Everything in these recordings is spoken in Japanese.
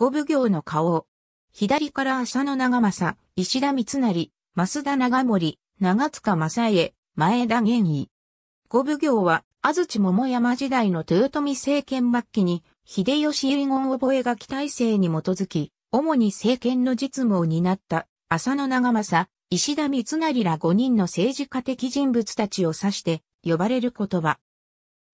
五奉行の顔左から浅野長政、石田三成、増田長森、長塚正恵、前田玄義。五奉行は、安土桃山時代の豊臣政権末期に、秀吉遺言覚書体制に基づき、主に政権の実務を担った、浅野長政、石田三成ら五人の政治家的人物たちを指して、呼ばれる言葉。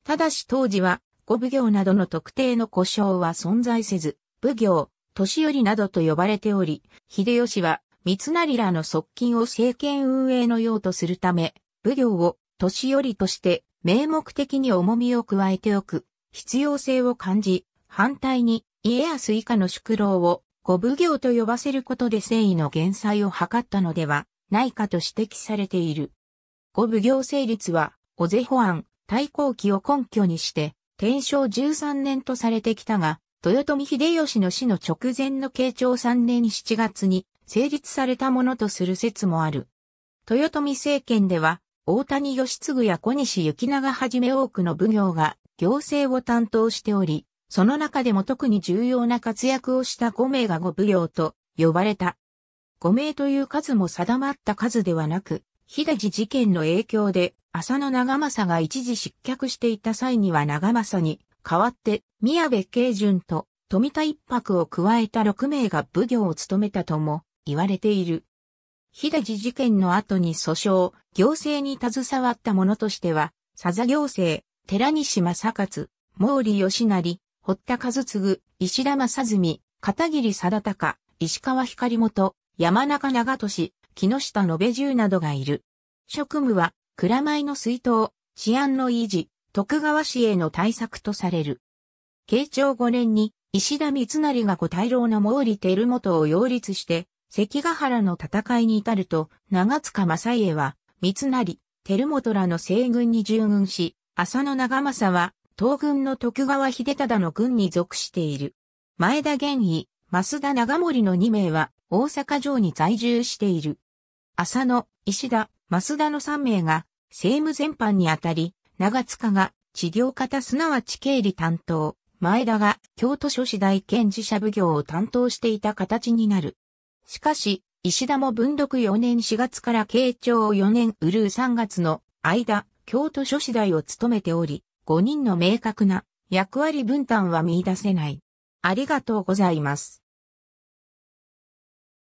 ただし当時は、五奉行などの特定の故障は存在せず、奉行、年寄りなどと呼ばれており、秀吉は三成らの側近を政権運営の用とするため、奉行を年寄りとして名目的に重みを加えておく必要性を感じ、反対に家康以下の宿老を五奉行と呼ばせることで誠意の減災を図ったのではないかと指摘されている。五奉行成立は、小瀬保安、対抗期を根拠にして、天正13年とされてきたが、豊臣秀吉の死の直前の慶長3年7月に成立されたものとする説もある。豊臣政権では、大谷義継や小西行長はじめ多くの奉行が行政を担当しており、その中でも特に重要な活躍をした5名が5奉行と呼ばれた。5名という数も定まった数ではなく、秀治事件の影響で、浅野長政が一時失脚していた際には長政に代わって、宮部慶順と富田一泊を加えた6名が奉行を務めたとも言われている。秀寺事件の後に訴訟、行政に携わった者としては、佐々行政、寺西正勝、毛利義成、堀田和次、石田正純、片桐貞隆、石川光元、山中長俊、木下延重などがいる。職務は、蔵前の水筒、治安の維持、徳川氏への対策とされる。慶長5年に石田三成が五大老の毛利輝元を擁立して、関ヶ原の戦いに至ると、長塚正家は、三成、輝元らの西軍に従軍し、浅野長政は、東軍の徳川秀忠の軍に属している。前田玄義、増田長森の2名は、大阪城に在住している。浅野、石田、増田の3名が、政務全般にあたり、長塚が治療方すなわち経理担当、前田が京都書士大検事社奉行を担当していた形になる。しかし、石田も文読4年4月から慶長4年うるう3月の間、京都書士大を務めており、5人の明確な役割分担は見出せない。ありがとうございます。